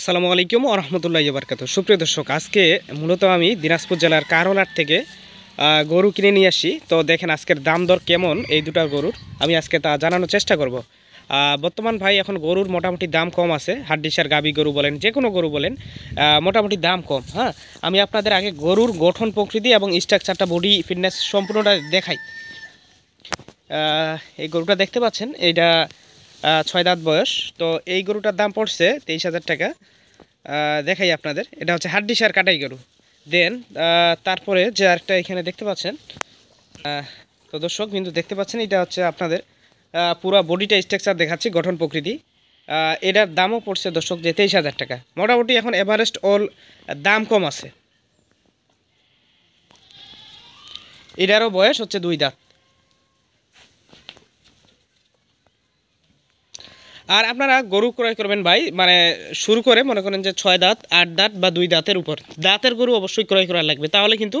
আসসালামু আলাইকুম আরহামদুল্লাহ বারকাত সুপ্রিয় দর্শক আজকে মূলত আমি দিনাজপুর জেলার কারোলার থেকে গরু কিনে নিয়ে আসি তো দেখেন আজকের দাম দর কেমন এই দুটা গরুর আমি আজকে তা জানানোর চেষ্টা করব বর্তমান ভাই এখন গরুর মোটামুটি দাম কম আছে হাড্ডিসার গাবি গরু বলেন যে কোনো গরু বলেন মোটামুটি দাম কম হ্যাঁ আমি আপনাদের আগে গরুর গঠন প্রকৃতি এবং স্ট্রাকচারটা বডি ফিটনেস সম্পূর্ণটা দেখাই এই গরুটা দেখতে পাচ্ছেন এটা ছয় দাঁত বয়স তো এই গরুটার দাম পড়ছে তেইশ হাজার টাকা দেখাই আপনাদের এটা হচ্ছে হাড্ডিসার কাটাই গরু দেন তারপরে যে আরেকটা এখানে দেখতে পাচ্ছেন তো দর্শক কিন্তু দেখতে পাচ্ছেন এটা হচ্ছে আপনাদের পুরো বডিটা স্ট্রাকচার দেখাচ্ছি গঠন প্রকৃতি এটার দামও পড়ছে দর্শক যে তেইশ হাজার টাকা মোটামুটি এখন এভারেস্ট অল দাম কম আছে এটারও বয়স হচ্ছে দুই দাঁত আর আপনারা গরু ক্রয় করবেন ভাই মানে শুরু করে মনে করেন যে ছয় দাঁত আট দাঁত বা দুই দাঁতের উপর দাঁতের গরু অবশ্যই ক্রয় করা লাগবে তাহলে কিন্তু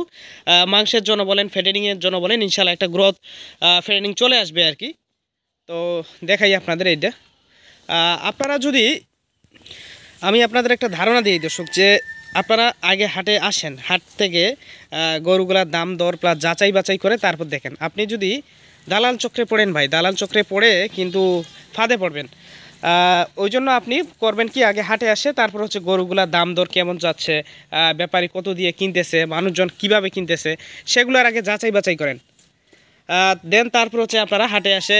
মাংসের জন্য বলেন ফেডেনিংয়ের জন্য বলেন ইনশাল্লাহ একটা গ্রোথ ফেডেনিং চলে আসবে আর কি তো দেখাই আপনাদের এইটা আপনারা যদি আমি আপনাদের একটা ধারণা দিই দর্শক যে আপনারা আগে হাটে আসেন হাট থেকে গরুগুলার দাম দর প্লাস যাচাই বাছাই করে তারপর দেখেন আপনি যদি দালাল চক্রে পড়েন ভাই দালাল চক্রে পড়ে কিন্তু ফাঁদে পড়বেন ওই জন্য আপনি করবেন কি আগে হাটে আসে তারপর হচ্ছে গরুগুলার দাম দর কেমন যাচ্ছে ব্যাপারী কত দিয়ে কিনতেছে মানুষজন কিভাবে কিনতেছে সেগুলোর আগে যাচাই বাছাই করেন দেন তারপর হচ্ছে আপনারা হাটে আসে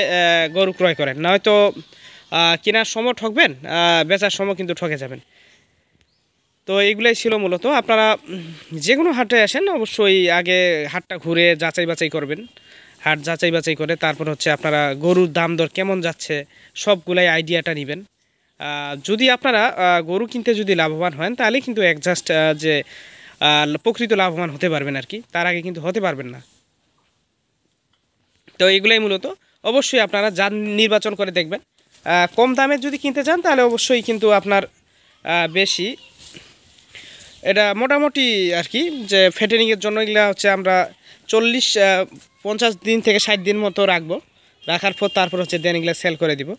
গরু ক্রয় করেন নয়তো কেনার সময় ঠকবেন বেচার সময় কিন্তু ঠকে যাবেন তো এইগুলাই ছিল মূলত আপনারা যে কোনো হাটে আসেন অবশ্যই আগে হাটটা ঘুরে যাচাই বাছাই করবেন হাট যাচাই বাছাই করে তারপর হচ্ছে আপনারা গরুর দাম দর কেমন যাচ্ছে সবগুলাই আইডিয়াটা নেবেন যদি আপনারা গরু কিনতে যদি লাভবান হন তাহলে কিন্তু একজাস্ট যে প্রকৃত লাভবান হতে পারবেন আর কি তার আগে কিন্তু হতে পারবেন না তো এগুলাই মূলত অবশ্যই আপনারা যান নির্বাচন করে দেখবেন কম দামে যদি কিনতে চান তাহলে অবশ্যই কিন্তু আপনার বেশি এটা মোটামুটি আর কি যে ফেটেনিংয়ের জন্য এগুলো হচ্ছে আমরা চল্লিশ পঞ্চাশ দিন থেকে ষাট দিন মতো রাখবো রাখার পর তারপর হচ্ছে দেন এগুলো সেল করে দিব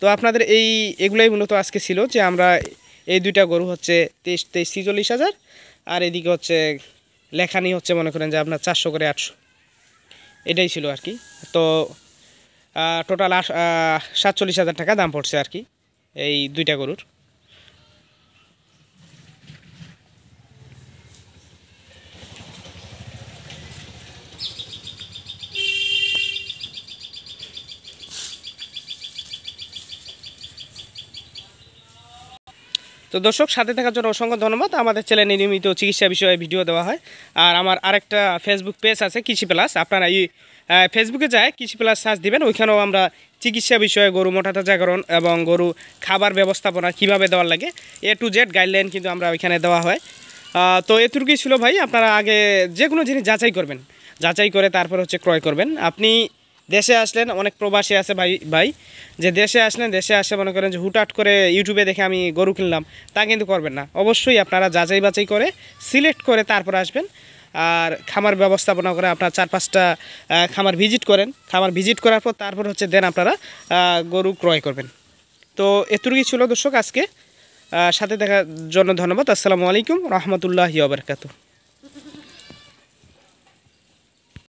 তো আপনাদের এই এগুলোই মূলত আজকে ছিল যে আমরা এই দুইটা গরু হচ্ছে তেইশ তেইশ ছিচল্লিশ হাজার আর এদিকে হচ্ছে লেখানি হচ্ছে মনে করেন যে আপনার চারশো করে আটশো এটাই ছিল আর কি তো টোটাল আট সাতচল্লিশ হাজার টাকা দাম পড়ছে আর কি এই দুইটা গরুর তো দর্শক সাথে থাকার জন্য অসংখ্য ধন্যবাদ আমাদের ছেলে নিয়মিত চিকিৎসা বিষয়ে ভিডিও দেওয়া হয় আর আমার আরেকটা ফেসবুক পেজ আছে কৃষি প্লাস আপনারা এই ফেসবুকে যায় কৃষি প্লাস সার্চ দিবেন ওইখানেও আমরা চিকিৎসা বিষয়ে গরু মোটা জাগরণ এবং গরু খাবার ব্যবস্থাপনা কিভাবে দেওয়ার লাগে এ টু জেড গাইডলাইন কিন্তু আমরা ওইখানে দেওয়া হয় তো এতটুকুই ছিল ভাই আপনারা আগে যে কোনো জিনিস যাচাই করবেন যাচাই করে তারপর হচ্ছে ক্রয় করবেন আপনি দেশে আসলেন অনেক প্রবাসী আছে ভাই ভাই যে দেশে আসলেন দেশে আসে মনে করেন যে হুটহাট করে ইউটিউবে দেখে আমি গরু কিনলাম তা কিন্তু করবেন না অবশ্যই আপনারা যাচাই বাছাই করে সিলেক্ট করে তারপর আসবেন আর খামার ব্যবস্থাপনা করে আপনার চার পাঁচটা খামার ভিজিট করেন খামার ভিজিট করার পর তারপর হচ্ছে দেন আপনারা গরু ক্রয় করবেন তো এতটুকুই ছিল দর্শক আজকে সাথে দেখার জন্য ধন্যবাদ আসসালামু আলাইকুম রহমতুল্লাহ বারকাতু